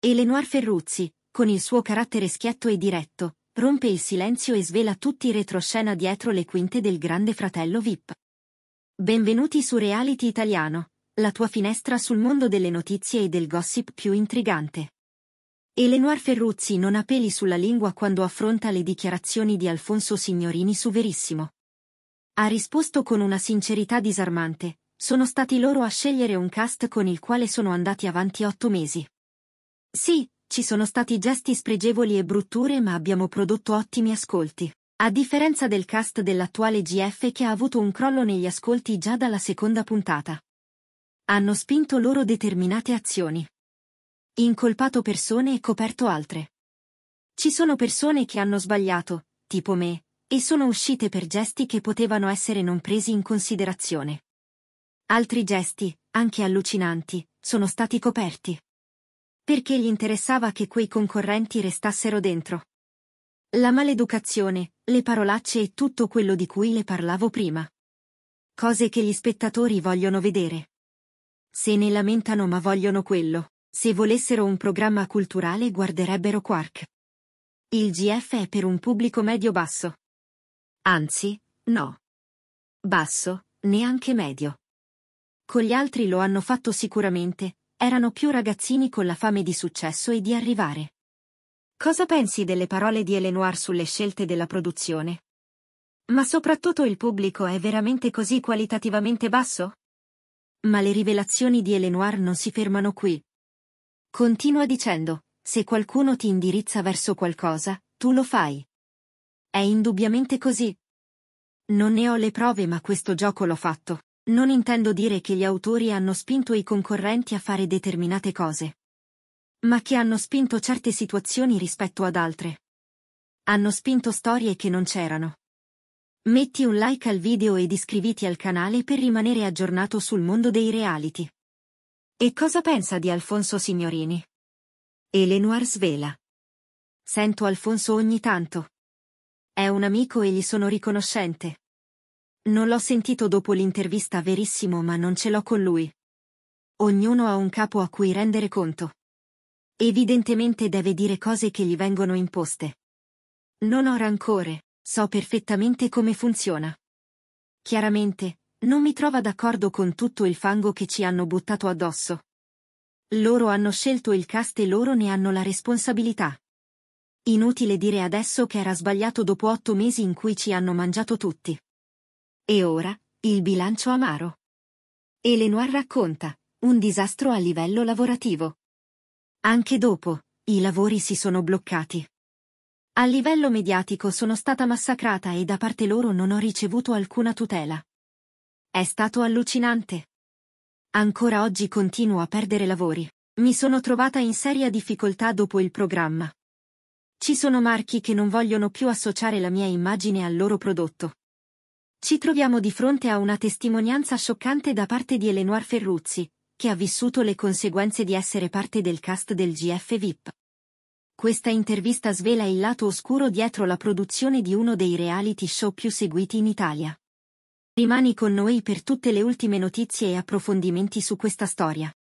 Eleonor Ferruzzi, con il suo carattere schietto e diretto, rompe il silenzio e svela tutti i retroscena dietro le quinte del grande fratello VIP. Benvenuti su Reality Italiano, la tua finestra sul mondo delle notizie e del gossip più intrigante. Eleonor Ferruzzi non ha peli sulla lingua quando affronta le dichiarazioni di Alfonso Signorini su Verissimo. Ha risposto con una sincerità disarmante, sono stati loro a scegliere un cast con il quale sono andati avanti otto mesi. Sì, ci sono stati gesti spregevoli e brutture ma abbiamo prodotto ottimi ascolti. A differenza del cast dell'attuale GF che ha avuto un crollo negli ascolti già dalla seconda puntata. Hanno spinto loro determinate azioni. Incolpato persone e coperto altre. Ci sono persone che hanno sbagliato, tipo me, e sono uscite per gesti che potevano essere non presi in considerazione. Altri gesti, anche allucinanti, sono stati coperti perché gli interessava che quei concorrenti restassero dentro. La maleducazione, le parolacce e tutto quello di cui le parlavo prima. Cose che gli spettatori vogliono vedere. Se ne lamentano ma vogliono quello, se volessero un programma culturale guarderebbero Quark. Il GF è per un pubblico medio-basso. Anzi, no. Basso, neanche medio. Con gli altri lo hanno fatto sicuramente, erano più ragazzini con la fame di successo e di arrivare. Cosa pensi delle parole di Elenoir sulle scelte della produzione? Ma soprattutto il pubblico è veramente così qualitativamente basso? Ma le rivelazioni di Elenoir non si fermano qui. Continua dicendo, se qualcuno ti indirizza verso qualcosa, tu lo fai. È indubbiamente così. Non ne ho le prove ma questo gioco l'ho fatto. Non intendo dire che gli autori hanno spinto i concorrenti a fare determinate cose. Ma che hanno spinto certe situazioni rispetto ad altre. Hanno spinto storie che non c'erano. Metti un like al video ed iscriviti al canale per rimanere aggiornato sul mondo dei reality. E cosa pensa di Alfonso Signorini? Eleanor svela. Sento Alfonso ogni tanto. È un amico e gli sono riconoscente. Non l'ho sentito dopo l'intervista verissimo ma non ce l'ho con lui. Ognuno ha un capo a cui rendere conto. Evidentemente deve dire cose che gli vengono imposte. Non ho rancore, so perfettamente come funziona. Chiaramente, non mi trova d'accordo con tutto il fango che ci hanno buttato addosso. Loro hanno scelto il cast e loro ne hanno la responsabilità. Inutile dire adesso che era sbagliato dopo otto mesi in cui ci hanno mangiato tutti. E ora, il bilancio amaro. Elenoir racconta, un disastro a livello lavorativo. Anche dopo, i lavori si sono bloccati. A livello mediatico sono stata massacrata e da parte loro non ho ricevuto alcuna tutela. È stato allucinante. Ancora oggi continuo a perdere lavori. Mi sono trovata in seria difficoltà dopo il programma. Ci sono marchi che non vogliono più associare la mia immagine al loro prodotto. Ci troviamo di fronte a una testimonianza scioccante da parte di Elenoir Ferruzzi, che ha vissuto le conseguenze di essere parte del cast del GF VIP. Questa intervista svela il lato oscuro dietro la produzione di uno dei reality show più seguiti in Italia. Rimani con noi per tutte le ultime notizie e approfondimenti su questa storia.